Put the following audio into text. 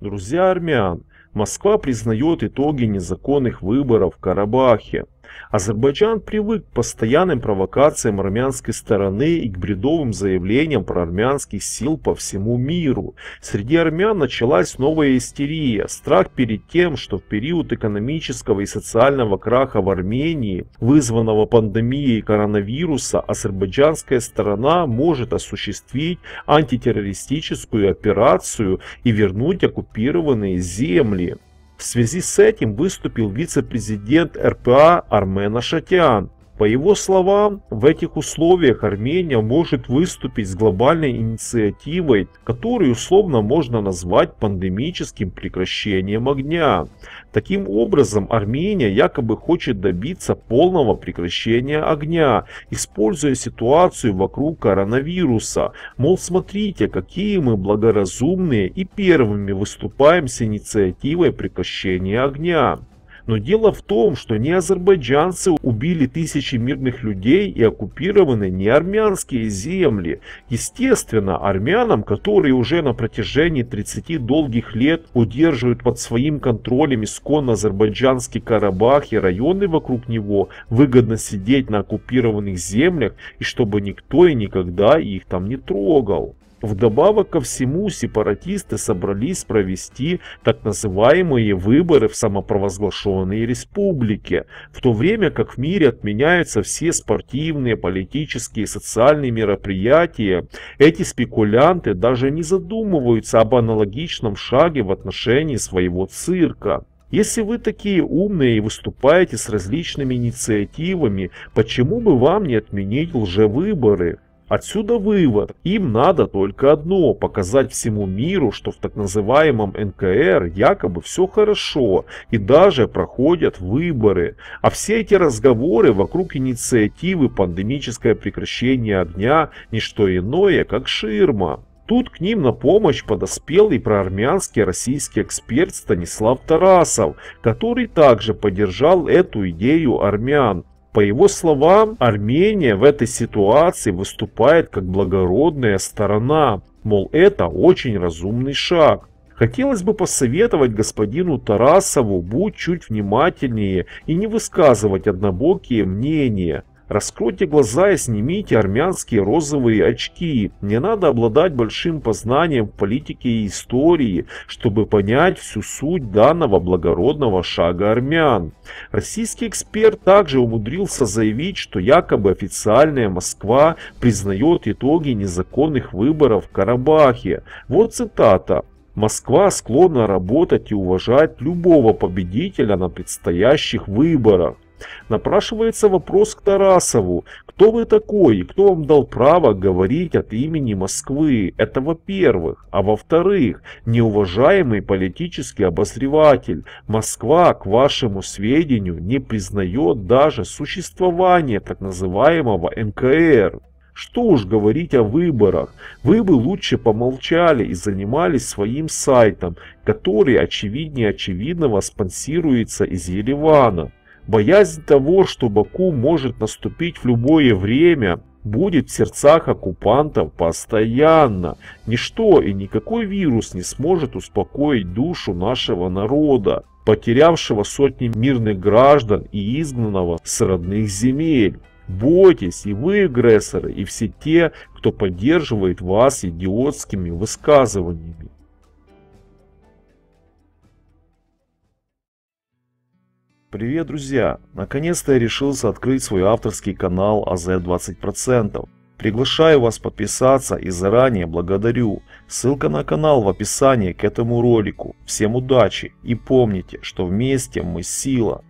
Друзья армян, Москва признает итоги незаконных выборов в Карабахе. Азербайджан привык к постоянным провокациям армянской стороны и к бредовым заявлениям про армянских сил по всему миру. Среди армян началась новая истерия, страх перед тем, что в период экономического и социального краха в Армении, вызванного пандемией коронавируса, азербайджанская сторона может осуществить антитеррористическую операцию и вернуть оккупированные земли. В связи с этим выступил вице-президент РПА Армен Ашатиан, по его словам, в этих условиях Армения может выступить с глобальной инициативой, которую условно можно назвать пандемическим прекращением огня. Таким образом, Армения якобы хочет добиться полного прекращения огня, используя ситуацию вокруг коронавируса. Мол, смотрите, какие мы благоразумные и первыми выступаем с инициативой прекращения огня. Но дело в том, что не азербайджанцы убили тысячи мирных людей и оккупированы не армянские земли. Естественно, армянам, которые уже на протяжении 30 долгих лет удерживают под своим контролем исконно азербайджанский Карабах и районы вокруг него, выгодно сидеть на оккупированных землях и чтобы никто и никогда их там не трогал. Вдобавок ко всему, сепаратисты собрались провести так называемые выборы в самопровозглашенные республики, в то время как в мире отменяются все спортивные, политические и социальные мероприятия. Эти спекулянты даже не задумываются об аналогичном шаге в отношении своего цирка. Если вы такие умные и выступаете с различными инициативами, почему бы вам не отменить лжевыборы? Отсюда вывод, им надо только одно – показать всему миру, что в так называемом НКР якобы все хорошо и даже проходят выборы. А все эти разговоры вокруг инициативы «Пандемическое прекращение огня» – не что иное, как ширма. Тут к ним на помощь подоспел и проармянский российский эксперт Станислав Тарасов, который также поддержал эту идею армян по его словам, Армения в этой ситуации выступает как благородная сторона, мол, это очень разумный шаг. Хотелось бы посоветовать господину Тарасову будь чуть внимательнее и не высказывать однобокие мнения. Раскройте глаза и снимите армянские розовые очки. Не надо обладать большим познанием в политике и истории, чтобы понять всю суть данного благородного шага армян. Российский эксперт также умудрился заявить, что якобы официальная Москва признает итоги незаконных выборов в Карабахе. Вот цитата. Москва склонна работать и уважать любого победителя на предстоящих выборах. Напрашивается вопрос к Тарасову. Кто вы такой? Кто вам дал право говорить от имени Москвы? Это во-первых. А во-вторых, неуважаемый политический обозреватель, Москва, к вашему сведению, не признает даже существование так называемого НКР. Что уж говорить о выборах, вы бы лучше помолчали и занимались своим сайтом, который очевиднее очевидного спонсируется из Еревана. Боязнь того, что Баку может наступить в любое время, будет в сердцах оккупантов постоянно. Ничто и никакой вирус не сможет успокоить душу нашего народа, потерявшего сотни мирных граждан и изгнанного с родных земель. Бойтесь и вы, агрессоры, и все те, кто поддерживает вас идиотскими высказываниями. Привет, друзья! Наконец-то я решился открыть свой авторский канал az а 20%. Приглашаю вас подписаться и заранее благодарю. Ссылка на канал в описании к этому ролику. Всем удачи и помните, что вместе мы сила.